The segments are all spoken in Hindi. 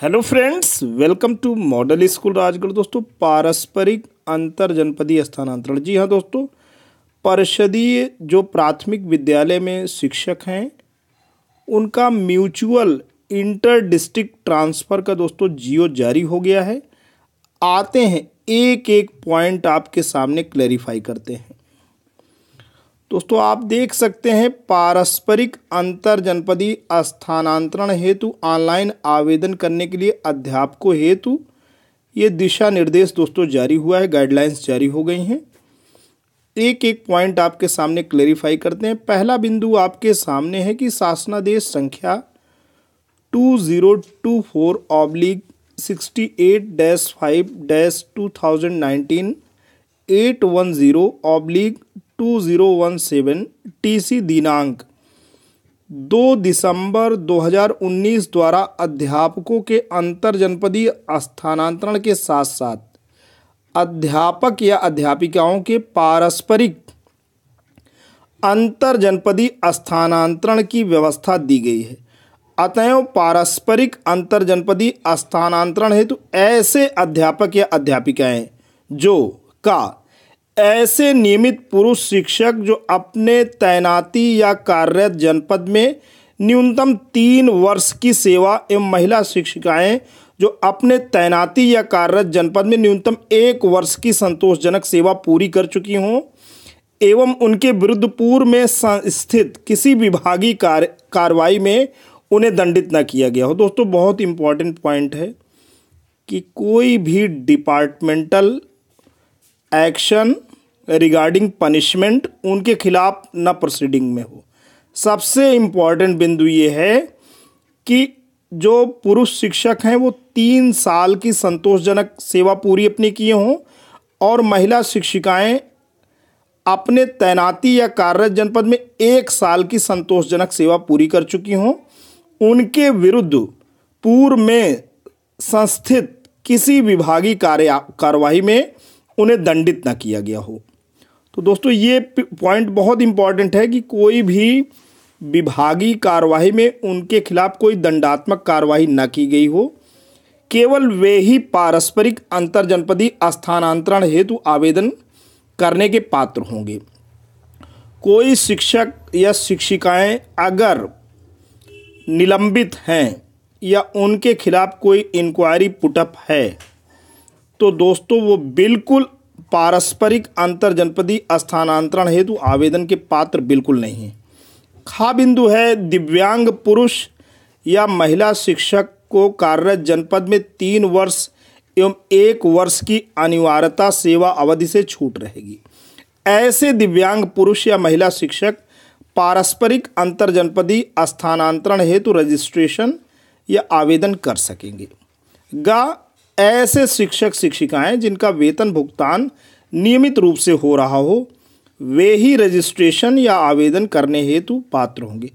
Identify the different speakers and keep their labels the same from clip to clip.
Speaker 1: hello friends welcome to model school Rajgarh दोस्तों पारस्परिक अंतर जनपदीय स्थानांतरण जी हाँ दोस्तों परिषदीय जो प्राथमिक विद्यालय में शिक्षक हैं उनका म्यूचुअल इंटर डिस्ट्रिक्ट ट्रांसफ़र का दोस्तों जियो जारी हो गया है आते हैं एक एक पॉइंट आपके सामने क्लैरिफाई करते हैं दोस्तों आप देख सकते हैं पारस्परिक अंतर जनपदी स्थानांतरण हेतु ऑनलाइन आवेदन करने के लिए अध्यापकों हेतु ये दिशा निर्देश दोस्तों जारी हुआ है गाइडलाइंस जारी हो गई हैं एक एक पॉइंट आपके सामने क्लेरिफाई करते हैं पहला बिंदु आपके सामने है कि शासनादेश संख्या two zero two four oblique sixty eight dash five dash two thousand nineteen eight one zero oblique two zero one seven T C दिनांक दो दिसंबर 2019 द्वारा अध्यापकों के जनपदीय स्थानांतरण के साथ साथ अध्यापक या अध्यापिकाओं के पारस्परिक अंतर जनपदीय स्थानांतरण की व्यवस्था दी गई है अतएव पारस्परिक जनपदीय स्थानांतरण हेतु ऐसे अध्यापक या अध्यापिकाएं जो का ऐसे नियमित पुरुष शिक्षक जो अपने तैनाती या कार्यरत जनपद में न्यूनतम तीन वर्ष की सेवा एवं महिला शिक्षिकाएं जो अपने तैनाती या कार्यरत जनपद में न्यूनतम एक वर्ष की संतोषजनक सेवा पूरी कर चुकी हों एवं उनके विरुद्ध पूर्व में स्थित किसी विभागीय कार्य कार्रवाई में उन्हें दंडित न किया गया हो दोस्तों बहुत इम्पॉर्टेंट पॉइंट है कि कोई भी डिपार्टमेंटल एक्शन रिगार्डिंग पनिशमेंट उनके खिलाफ न प्रोसीडिंग में हो सबसे इम्पॉर्टेंट बिंदु ये है कि जो पुरुष शिक्षक हैं वो तीन साल की संतोषजनक सेवा पूरी अपनी किए हों और महिला शिक्षिकाएं अपने तैनाती या कार्यरत जनपद में एक साल की संतोषजनक सेवा पूरी कर चुकी हों उनके विरुद्ध पूर्व में संस्थित किसी विभागीय कार्य कार्रवाई में उन्हें दंडित न किया गया हो तो दोस्तों ये पॉइंट बहुत इम्पॉर्टेंट है कि कोई भी विभागीय कार्रवाई में उनके खिलाफ कोई दंडात्मक कार्रवाई न की गई हो केवल वे ही पारस्परिक अंतर जनपदी स्थानांतरण हेतु आवेदन करने के पात्र होंगे कोई शिक्षक या शिक्षिकाएं अगर निलंबित हैं या उनके खिलाफ कोई इंक्वायरी पुटअप है तो दोस्तों वो बिल्कुल पारस्परिक अंतर जनपदी स्थानांतरण हेतु आवेदन के पात्र बिल्कुल नहीं हैं खा बिंदु है दिव्यांग पुरुष या महिला शिक्षक को कार्यरत जनपद में तीन वर्ष एवं एक वर्ष की अनिवार्यता सेवा अवधि से छूट रहेगी ऐसे दिव्यांग पुरुष या महिला शिक्षक पारस्परिक अंतर जनपदी स्थानांतरण हेतु रजिस्ट्रेशन या आवेदन कर सकेंगे गा ऐसे शिक्षक शिक्षिकाएं जिनका वेतन भुगतान नियमित रूप से हो रहा हो वे ही रजिस्ट्रेशन या आवेदन करने हेतु पात्र होंगे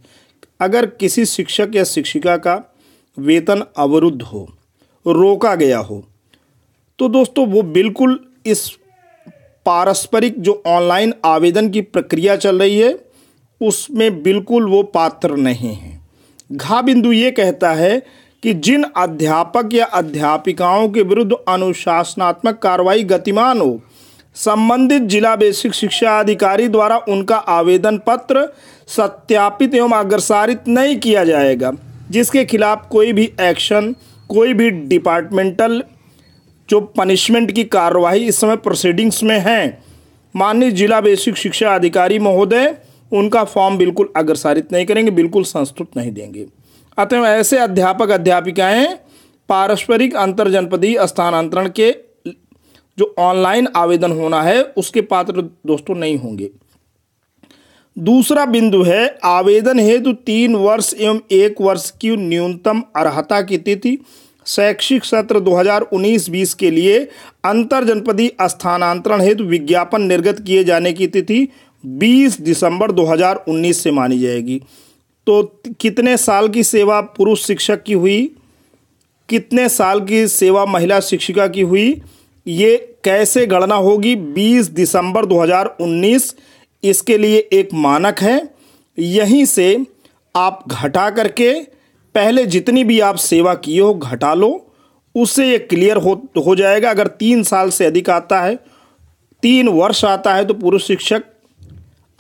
Speaker 1: अगर किसी शिक्षक या शिक्षिका का वेतन अवरुद्ध हो रोका गया हो तो दोस्तों वो बिल्कुल इस पारस्परिक जो ऑनलाइन आवेदन की प्रक्रिया चल रही है उसमें बिल्कुल वो पात्र नहीं हैं घा बिंदु ये कहता है कि जिन अध्यापक या अध्यापिकाओं के विरुद्ध अनुशासनात्मक कार्रवाई गतिमान हो संबंधित जिला बेसिक शिक्षा अधिकारी द्वारा उनका आवेदन पत्र सत्यापित एवं अग्रसारित नहीं किया जाएगा जिसके खिलाफ कोई भी एक्शन कोई भी डिपार्टमेंटल जो पनिशमेंट की कार्रवाई इस समय प्रोसीडिंग्स में है माननीय जिला बेसिक शिक्षा अधिकारी महोदय उनका फॉर्म बिल्कुल अग्रसारित नहीं करेंगे बिल्कुल संस्तुत नहीं देंगे अतः ऐसे अध्यापक अध्यापिकाएं पारस्परिक अंतर्जनपदीय स्थानांतरण के जो ऑनलाइन आवेदन होना है उसके पात्र दोस्तों नहीं होंगे दूसरा बिंदु है आवेदन हेतु तीन वर्ष एवं एक वर्ष की न्यूनतम अर्हता की तिथि शैक्षिक सत्र 2019-20 के लिए अंतर जनपदीय स्थानांतरण हेतु विज्ञापन निर्गत किए जाने की तिथि 20 दिसंबर 2019 से मानी जाएगी तो कितने साल की सेवा पुरुष शिक्षक की हुई कितने साल की सेवा महिला शिक्षिका की हुई ये कैसे गणना होगी 20 दिसंबर 2019 इसके लिए एक मानक है यहीं से आप घटा करके पहले जितनी भी आप सेवा किए हो घटा लो उससे ये क्लियर हो हो जाएगा अगर तीन साल से अधिक आता है तीन वर्ष आता है तो पुरुष शिक्षक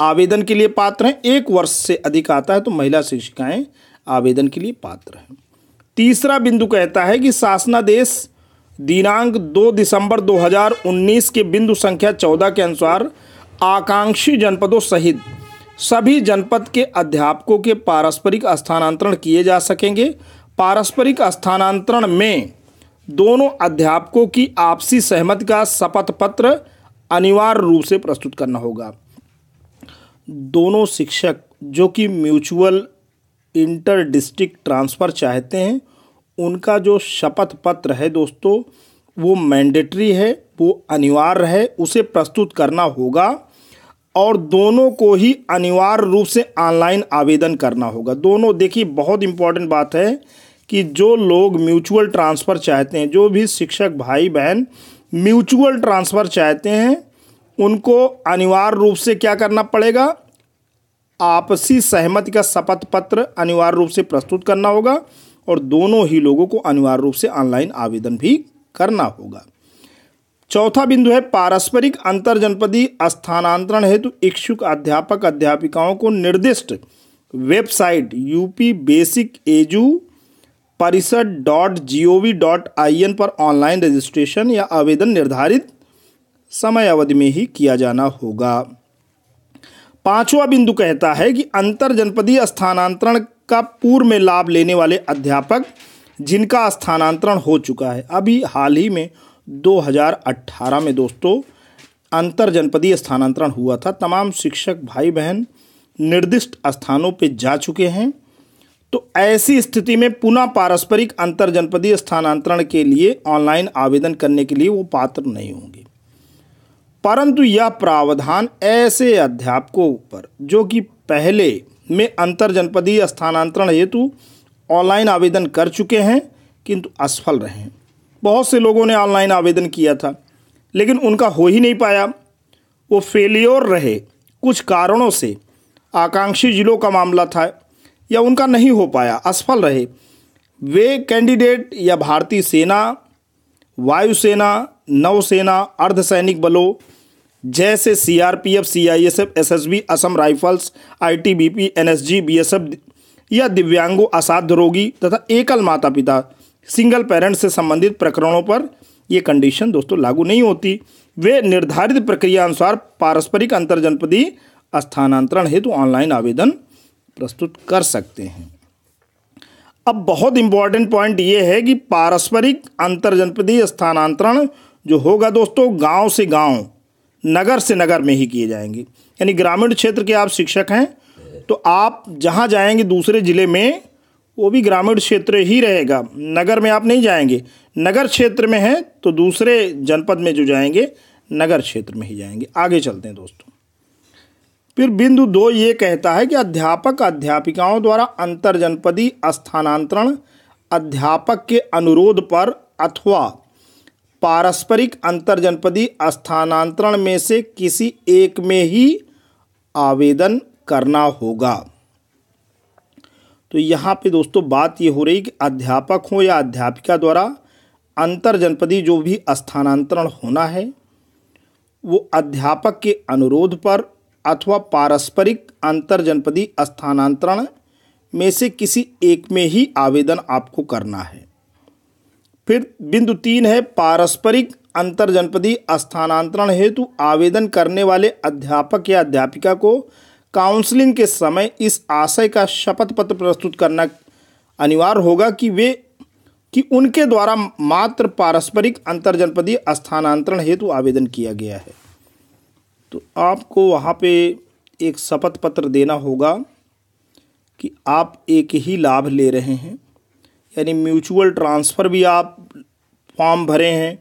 Speaker 1: आवेदन के लिए पात्र हैं एक वर्ष से अधिक आता है तो महिला शिक्षिकाएं आवेदन के लिए पात्र हैं तीसरा बिंदु कहता है कि शासनादेश दिनांक 2 दिसंबर 2019 के बिंदु संख्या 14 के अनुसार आकांक्षी जनपदों सहित सभी जनपद के अध्यापकों के पारस्परिक स्थानांतरण किए जा सकेंगे पारस्परिक स्थानांतरण में दोनों अध्यापकों की आपसी सहमति का शपथ पत्र अनिवार्य रूप से प्रस्तुत करना होगा दोनों शिक्षक जो कि म्यूचुअल इंटर डिस्ट्रिक्ट ट्रांसफ़र चाहते हैं उनका जो शपथ पत्र है दोस्तों वो मैंडेटरी है वो अनिवार्य है उसे प्रस्तुत करना होगा और दोनों को ही अनिवार्य रूप से ऑनलाइन आवेदन करना होगा दोनों देखिए बहुत इम्पॉर्टेंट बात है कि जो लोग म्यूचुअल ट्रांसफ़र चाहते हैं जो भी शिक्षक भाई बहन म्यूचुअल ट्रांसफ़र चाहते हैं उनको अनिवार्य रूप से क्या करना पड़ेगा आपसी सहमति का शपथ पत्र अनिवार्य रूप से प्रस्तुत करना होगा और दोनों ही लोगों को अनिवार्य रूप से ऑनलाइन आवेदन भी करना होगा चौथा बिंदु है पारस्परिक अंतर जनपदी स्थानांतरण हेतु इच्छुक अध्यापक अध्यापिकाओं को निर्दिष्ट website UP basic edu parishad dot G O V dot I N पर ऑनलाइन रजिस्ट्रेशन या आवेदन निर्धारित समय अवधि में ही किया जाना होगा पांचवा बिंदु कहता है कि अंतर जनपदीय स्थानांतरण का पूर्व में लाभ लेने वाले अध्यापक जिनका स्थानांतरण हो चुका है अभी हाल ही में 2018 में दोस्तों अंतर जनपदीय स्थानांतरण हुआ था तमाम शिक्षक भाई बहन निर्दिष्ट स्थानों पर जा चुके हैं तो ऐसी स्थिति में पुनः पारस्परिक अंतर जनपदीय स्थानांतरण के लिए ऑनलाइन आवेदन करने के लिए वो पात्र नहीं होंगे परंतु यह प्रावधान ऐसे अध्यापकों पर जो कि पहले में अंतर जनपदीय स्थानांतरण हेतु ऑनलाइन आवेदन कर चुके हैं किंतु असफल रहे हैं बहुत से लोगों ने ऑनलाइन आवेदन किया था लेकिन उनका हो ही नहीं पाया वो फेलियोर रहे कुछ कारणों से आकांक्षी जिलों का मामला था या उनका नहीं हो पाया असफल रहे वे कैंडिडेट या भारतीय सेना वायुसेना नौसेना अर्धसैनिक बलों जैसे CRPF CISF SSB Assam Rifles ITBP NSG BSF या दिव्यांगों असाध्य रोगी तथा एकल माता पिता सिंगल पेरेंट से संबंधित प्रकरणों पर ये कंडीशन दोस्तों लागू नहीं होती वे निर्धारित प्रक्रिया अनुसार पारस्परिक अंतर्जनपदी स्थानांतरण हेतु तो ऑनलाइन आवेदन प्रस्तुत कर सकते हैं अब बहुत इंपॉर्टेंट पॉइंट ये है कि पारस्परिक अंतर्जनपदी स्थानांतरण जो होगा दोस्तों गांव से गांव नगर से नगर में ही किए जाएंगे यानी ग्रामीण क्षेत्र के आप शिक्षक हैं तो आप जहाँ जाएंगे दूसरे ज़िले में वो भी ग्रामीण क्षेत्र ही रहेगा नगर में आप नहीं जाएंगे नगर क्षेत्र में हैं तो दूसरे जनपद में जो जाएंगे नगर क्षेत्र में ही जाएंगे आगे चलते हैं दोस्तों फिर बिंदु दो ये कहता है कि अध्यापक अध्यापिकाओं द्वारा अंतर जनपदी स्थानांतरण अध्यापक के अनुरोध पर अथवा पारस्परिक अंतर्जनपदी स्थानांतरण में से किसी एक में ही आवेदन करना होगा तो यहाँ पे दोस्तों बात ये हो रही कि अध्यापक हो या अध्यापिका द्वारा अंतर्जनपदी जो भी स्थानांतरण होना है वो अध्यापक के अनुरोध पर अथवा पारस्परिक अंतर्जनपदी स्थानांतरण में से किसी एक में ही आवेदन आपको करना है फिर बिंदु तीन है पारस्परिक अंतर स्थानांतरण हेतु आवेदन करने वाले अध्यापक या अध्यापिका को काउंसलिंग के समय इस आशय का शपथ पत्र प्रस्तुत करना अनिवार्य होगा कि वे कि उनके द्वारा मात्र पारस्परिक अंतर स्थानांतरण हेतु आवेदन किया गया है तो आपको वहाँ पे एक शपथ पत्र देना होगा कि आप एक ही लाभ ले रहे हैं यानी म्यूचुअल ट्रांसफ़र भी आप फॉर्म भरे हैं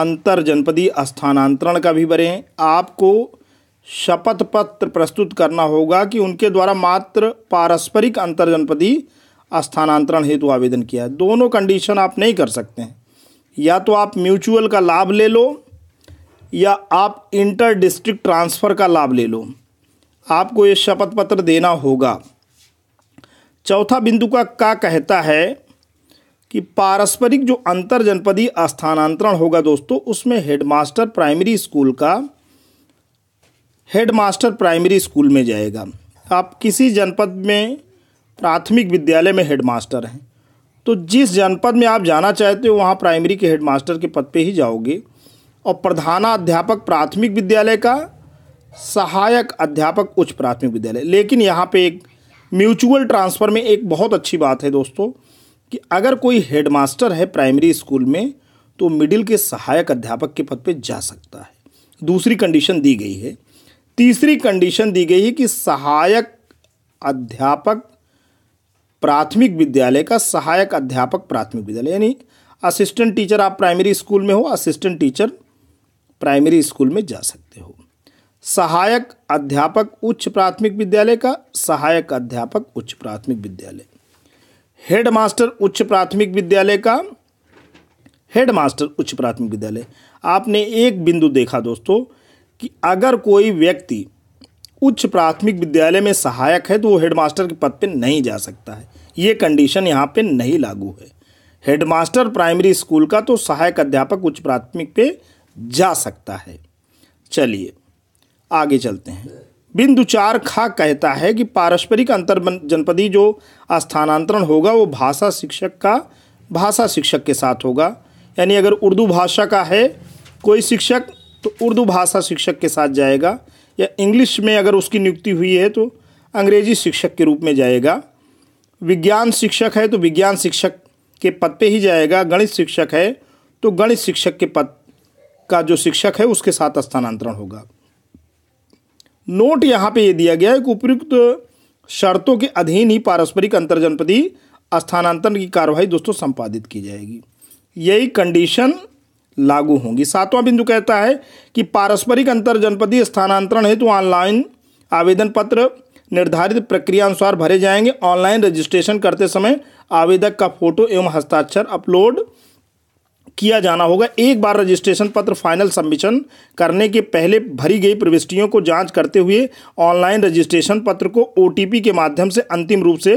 Speaker 1: अंतर जनपदीय स्थानांतरण का भी भरे हैं आपको शपथ पत्र प्रस्तुत करना होगा कि उनके द्वारा मात्र पारस्परिक अंतर जनपदीय स्थानांतरण हेतु आवेदन किया है दोनों कंडीशन आप नहीं कर सकते हैं या तो आप म्यूचुअल का लाभ ले लो या आप इंटर डिस्ट्रिक्ट ट्रांसफ़र का लाभ ले लो आपको ये शपथ पत्र देना होगा चौथा बिंदु का का कहता है कि पारस्परिक जो अंतर जनपदीय स्थानांतरण होगा दोस्तों उसमें हेडमास्टर प्राइमरी स्कूल का हेडमास्टर प्राइमरी स्कूल में जाएगा आप किसी जनपद में प्राथमिक विद्यालय में हेडमास्टर हैं तो जिस जनपद में आप जाना चाहते हो वहाँ प्राइमरी के हेडमास्टर के पद पे ही जाओगे और प्रधानाध्यापक प्राथमिक विद्यालय का सहायक अध्यापक उच्च प्राथमिक विद्यालय लेकिन यहाँ पे एक म्यूचुअल ट्रांसफ़र में एक बहुत अच्छी बात है दोस्तों कि अगर कोई हेडमास्टर है प्राइमरी स्कूल में तो मिडिल के सहायक अध्यापक के पद पे जा सकता है दूसरी कंडीशन दी गई है तीसरी कंडीशन दी गई है कि सहायक अध्यापक प्राथमिक विद्यालय का सहायक अध्यापक प्राथमिक विद्यालय यानी असिस्टेंट टीचर आप प्राइमरी स्कूल में हो असिस्टेंट टीचर प्राइमरी स्कूल में जा सकते हो सहायक अध्यापक उच्च प्राथमिक विद्यालय का सहायक अध्यापक उच्च प्राथमिक विद्यालय हेडमास्टर उच्च प्राथमिक विद्यालय का हेडमास्टर उच्च प्राथमिक विद्यालय आपने एक बिंदु देखा दोस्तों कि अगर कोई व्यक्ति उच्च प्राथमिक विद्यालय में सहायक है तो वो हेडमास्टर के पद पे नहीं जा सकता है ये कंडीशन यहाँ पे नहीं लागू है हेडमास्टर प्राइमरी स्कूल का तो सहायक अध्यापक उच्च प्राथमिक पे जा सकता है चलिए आगे चलते हैं बिंदुचार खा कहता है कि पारस्परिक अंतर जनपदी जो स्थानांतरण होगा वो भाषा शिक्षक का भाषा शिक्षक के साथ होगा यानी अगर उर्दू भाषा का है कोई शिक्षक तो उर्दू भाषा शिक्षक के साथ जाएगा या इंग्लिश में अगर उसकी नियुक्ति हुई है तो अंग्रेजी शिक्षक के रूप में जाएगा विज्ञान शिक्षक है तो विज्ञान शिक्षक के पद पे ही जाएगा गणित शिक्षक है तो गणित शिक्षक के पद का जो शिक्षक है उसके साथ स्थानांतरण होगा नोट यहाँ पे ये दिया गया है कि उपयुक्त शर्तों के अधीन ही पारस्परिक अंतर्जनपदी स्थानांतरण की कार्रवाई दोस्तों संपादित की जाएगी यही कंडीशन लागू होंगी सातवां बिंदु कहता है कि पारस्परिक अंतर्जनपदी स्थानांतरण हेतु तो ऑनलाइन आवेदन पत्र निर्धारित प्रक्रिया अनुसार भरे जाएंगे ऑनलाइन रजिस्ट्रेशन करते समय आवेदक का फोटो एवं हस्ताक्षर अपलोड किया जाना होगा एक बार रजिस्ट्रेशन पत्र फाइनल सबमिशन करने के पहले भरी गई प्रविष्टियों को जांच करते हुए ऑनलाइन रजिस्ट्रेशन पत्र को ओ के माध्यम से अंतिम रूप से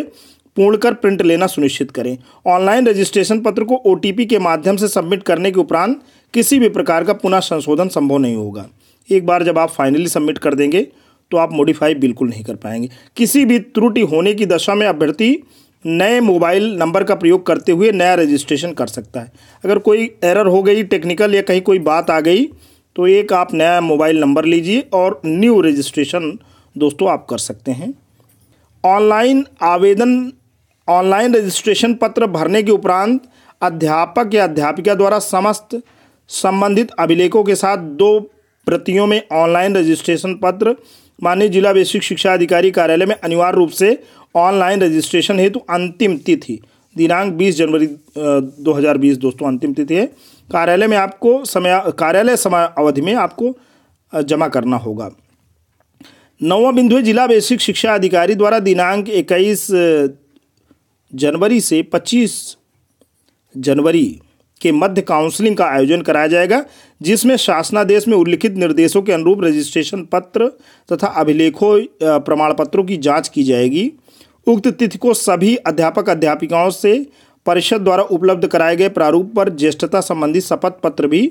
Speaker 1: पूर्ण कर प्रिंट लेना सुनिश्चित करें ऑनलाइन रजिस्ट्रेशन पत्र को ओ के माध्यम से सबमिट करने के उपरांत किसी भी प्रकार का पुनः संशोधन संभव नहीं होगा एक बार जब आप फाइनली सबमिट कर देंगे तो आप मॉडिफाई बिल्कुल नहीं कर पाएंगे किसी भी त्रुटि होने की दशा में अभ्यर्थी नए मोबाइल नंबर का प्रयोग करते हुए नया रजिस्ट्रेशन कर सकता है अगर कोई एरर हो गई टेक्निकल या कहीं कोई बात आ गई तो एक आप नया मोबाइल नंबर लीजिए और न्यू रजिस्ट्रेशन दोस्तों आप कर सकते हैं ऑनलाइन आवेदन ऑनलाइन रजिस्ट्रेशन पत्र भरने के उपरांत अध्यापक या अध्यापिका द्वारा समस्त संबंधित अभिलेखों के साथ दो प्रतियों में ऑनलाइन रजिस्ट्रेशन पत्र माननीय जिला बेसिक शिक्षा अधिकारी कार्यालय में अनिवार्य रूप से ऑनलाइन रजिस्ट्रेशन हेतु अंतिम तिथि दिनांक 20 जनवरी 2020 दोस्तों अंतिम तिथि है कार्यालय में आपको समय कार्यालय समय अवधि में आपको जमा करना होगा नवा बिंदु जिला बेसिक शिक्षा अधिकारी द्वारा दिनांक 21 जनवरी से 25 जनवरी के मध्य काउंसलिंग का आयोजन कराया जाएगा जिसमें शासनादेश में उल्लिखित निर्देशों के अनुरूप रजिस्ट्रेशन पत्र तथा अभिलेखों प्रमाण पत्रों की जांच की जाएगी उक्त तिथि को सभी अध्यापक अध्यापिकाओं से परिषद द्वारा उपलब्ध कराए गए प्रारूप पर ज्येष्ठता संबंधी शपथ पत्र भी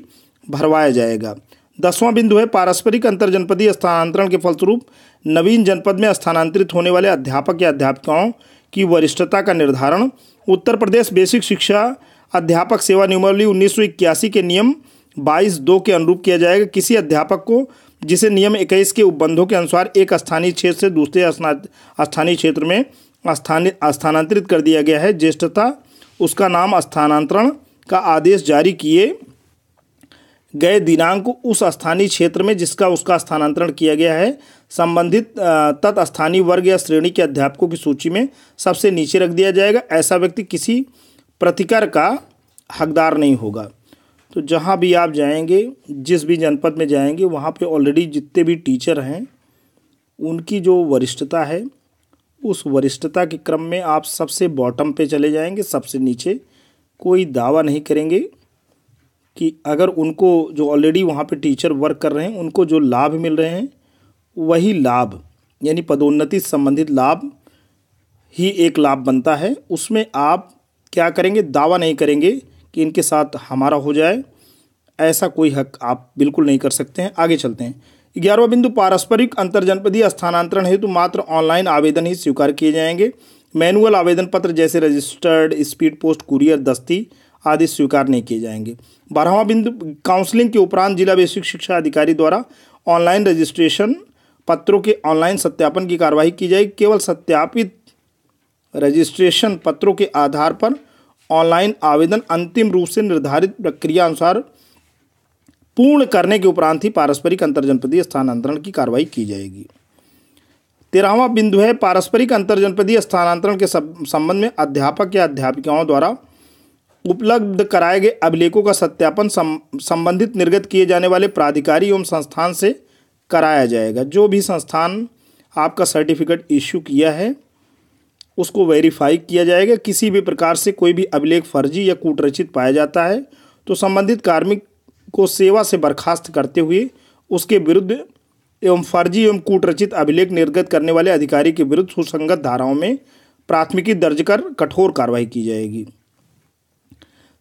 Speaker 1: भरवाया जाएगा दसवां बिंदु है पारस्परिक अंतर जनपदीय स्थानांतरण के फलस्वरूप नवीन जनपद में स्थानांतरित होने वाले अध्यापक या अध्यापिकाओं की वरिष्ठता का निर्धारण उत्तर प्रदेश बेसिक शिक्षा अध्यापक सेवा नियमावली उन्नीस के नियम बाईस दो के अनुरूप किया जाएगा किसी अध्यापक को जिसे नियम इक्कीस के उपबंधों के अनुसार एक स्थानीय क्षेत्र से दूसरे स्थानीय क्षेत्र में स्थानित स्थानांतरित कर दिया गया है ज्येष्ठता उसका नाम स्थानांतरण का आदेश जारी किए गए दिनांक उस स्थानीय क्षेत्र में जिसका उसका स्थानांतरण किया गया है संबंधित तत्स्थानीय वर्ग या श्रेणी के अध्यापकों की सूची में सबसे नीचे रख दिया जाएगा ऐसा व्यक्ति किसी प्रतिकर का हकदार नहीं होगा तो जहाँ भी आप जाएंगे जिस भी जनपद में जाएंगे वहाँ पे ऑलरेडी जितने भी टीचर हैं उनकी जो वरिष्ठता है उस वरिष्ठता के क्रम में आप सबसे बॉटम पे चले जाएंगे सबसे नीचे कोई दावा नहीं करेंगे कि अगर उनको जो ऑलरेडी वहाँ पे टीचर वर्क कर रहे हैं उनको जो लाभ मिल रहे हैं वही लाभ यानी पदोन्नति संबंधित लाभ ही एक लाभ बनता है उसमें आप क्या करेंगे दावा नहीं करेंगे कि इनके साथ हमारा हो जाए ऐसा कोई हक आप बिल्कुल नहीं कर सकते हैं आगे चलते हैं ग्यारहवा बिंदु पारस्परिक अंतर्जनपदीय स्थानांतरण हेतु मात्र ऑनलाइन आवेदन ही स्वीकार किए जाएंगे मैनुअल आवेदन पत्र जैसे रजिस्टर्ड स्पीड पोस्ट कुरियर दस्ती आदि स्वीकार नहीं किए जाएंगे बारहवां बिंदु काउंसलिंग के उपरांत जिला बेसिक शिक्षा अधिकारी द्वारा ऑनलाइन रजिस्ट्रेशन पत्रों के ऑनलाइन सत्यापन की कार्यवाही की जाएगी केवल सत्यापित रजिस्ट्रेशन पत्रों के आधार पर ऑनलाइन आवेदन अंतिम रूप से निर्धारित प्रक्रिया अनुसार पूर्ण करने के उपरांत ही पारस्परिक अंतर्जनपदीय स्थानांतरण की कार्रवाई की जाएगी तेरहवा बिंदु है पारस्परिक अंतर्जनपदीय स्थानांतरण के संबंध में अध्यापक या अध्यापिकाओं द्वारा उपलब्ध कराए गए अभिलेखों का सत्यापन संबंधित निर्गत किए जाने वाले प्राधिकारी एवं संस्थान से कराया जाएगा जो भी संस्थान आपका सर्टिफिकेट इश्यू किया है उसको वेरीफाई किया जाएगा किसी भी प्रकार से कोई भी अभिलेख फर्जी या कूटरचित पाया जाता है तो संबंधित कार्मिक को सेवा से बर्खास्त करते हुए उसके विरुद्ध एवं फर्जी एवं कूटरचित अभिलेख निर्गत करने वाले अधिकारी के विरुद्ध सुसंगत धाराओं में प्राथमिकी दर्ज कर कठोर कार्रवाई की जाएगी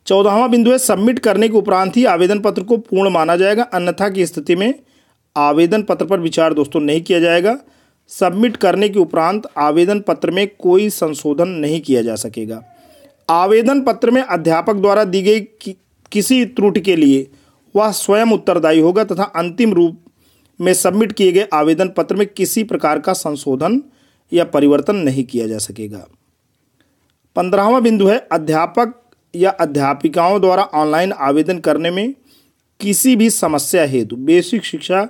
Speaker 1: चौदहवा बिंदु है सबमिट करने के उपरांत ही आवेदन पत्र को पूर्ण माना जाएगा अन्यथा की स्थिति में आवेदन पत्र पर विचार दोस्तों नहीं किया जाएगा सबमिट करने के उपरांत आवेदन पत्र में कोई संशोधन नहीं किया जा सकेगा आवेदन पत्र में अध्यापक द्वारा दी गई कि, किसी त्रुटि के लिए वह स्वयं उत्तरदायी होगा तथा अंतिम रूप में सबमिट किए गए आवेदन पत्र में किसी प्रकार का संशोधन या परिवर्तन नहीं किया जा सकेगा पंद्रहवा बिंदु है अध्यापक या अध्यापिकाओं द्वारा ऑनलाइन आवेदन करने में किसी भी समस्या हेतु बेसिक शिक्षा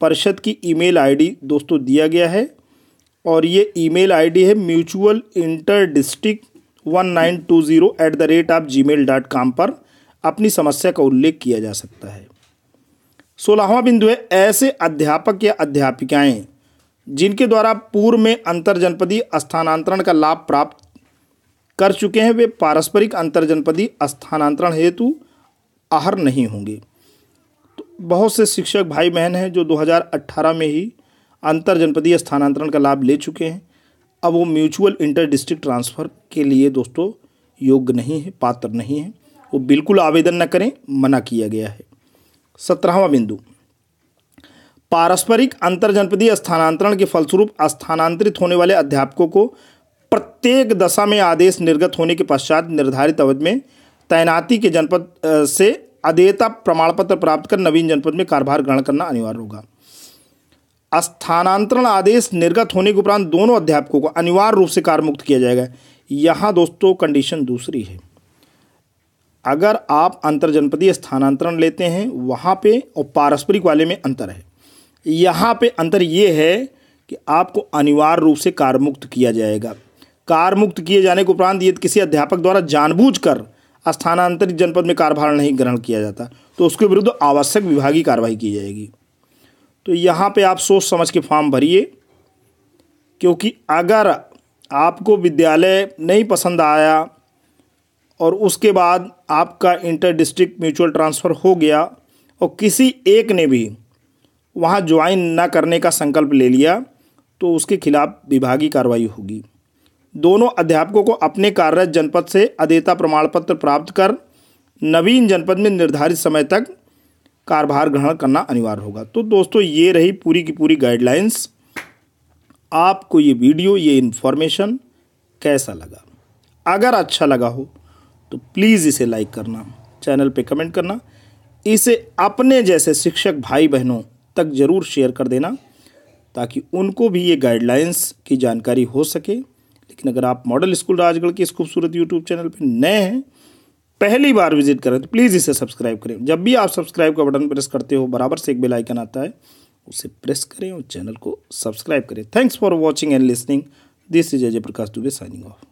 Speaker 1: परिषद की ईमेल आईडी दोस्तों दिया गया है और ये ईमेल आईडी है mutual inter district one nine two zero eight the rate of Gmail dot com पर अपनी समस्या का उल्लेख किया जा सकता है सोलहवा बिंदु है ऐसे अध्यापक या अध्यापिकाएं जिनके द्वारा पूर्व में अंतर्जनपदी स्थानांतरण का लाभ प्राप्त कर चुके हैं वे पारस्परिक अंतर्जनपदी स्थानांतरण हेतु आहर नहीं होंगे तो बहुत से शिक्षक भाई बहन हैं जो 2018 में ही अंतर्जनपदी स्थानांतरण का लाभ ले चुके हैं अब वो म्यूचुअल इंटर डिस्ट्रिक्ट ट्रांसफ़र के लिए दोस्तों योग्य नहीं है पात्र नहीं है वो बिल्कुल आवेदन न करें मना किया गया है सत्रहवा बिंदु पारस्परिक जनपदीय स्थानांतरण के फलस्वरूप स्थानांतरित होने वाले अध्यापकों को प्रत्येक दशा में आदेश निर्गत होने के पश्चात निर्धारित अवधि में तैनाती के जनपद से अधेयता प्रमाण पत्र प्राप्त कर नवीन जनपद में कार्यभार ग्रहण करना अनिवार्य होगा स्थानांतरण आदेश निर्गत होने के उपरांत दोनों अध्यापकों को अनिवार्य रूप से कार्यमुक्त किया जाएगा यहाँ दोस्तों कंडीशन दूसरी है अगर आप जनपदीय स्थानांतरण लेते हैं वहाँ पे और पारस्परिक वाले में अंतर है यहाँ पे अंतर ये है कि आपको अनिवार्य रूप से कारमुक्त किया जाएगा कारमुक्त किए जाने के उपरांत यदि किसी अध्यापक द्वारा जानबूझकर स्थानांतरित जनपद में कार्यभार नहीं ग्रहण किया जाता तो उसके विरुद्ध आवश्यक विभागीय कार्रवाई की जाएगी तो यहाँ पे आप सोच समझ के फॉर्म भरिए क्योंकि अगर आपको विद्यालय नहीं पसंद आया और उसके बाद आपका इंटर डिस्ट्रिक्ट म्यूचुअल ट्रांसफ़र हो गया और किसी एक ने भी वहाँ ज्वाइन ना करने का संकल्प ले लिया तो उसके खिलाफ विभागीय कार्रवाई होगी दोनों अध्यापकों को अपने कार्यरत जनपद से अधेता प्रमाण पत्र प्राप्त कर नवीन जनपद में निर्धारित समय तक कारभार ग्रहण करना अनिवार्य होगा तो दोस्तों ये रही पूरी की पूरी गाइडलाइंस आपको ये वीडियो ये इन्फॉर्मेशन कैसा लगा अगर अच्छा लगा हो तो प्लीज़ इसे लाइक करना चैनल पे कमेंट करना इसे अपने जैसे शिक्षक भाई बहनों तक ज़रूर शेयर कर देना ताकि उनको भी ये गाइडलाइंस की जानकारी हो सके लेकिन अगर आप मॉडल स्कूल राजगढ़ के इस खूबसूरत यूट्यूब चैनल पर नए हैं पहली बार विजिट करें तो प्लीज़ इसे सब्सक्राइब करें जब भी आप सब्सक्राइब का बटन प्रेस करते हो बराबर से एक बेल आइकन आता है उसे प्रेस करें और चैनल को सब्सक्राइब करें thanks for watching and listening this is Ajay Prakash Dubey signing of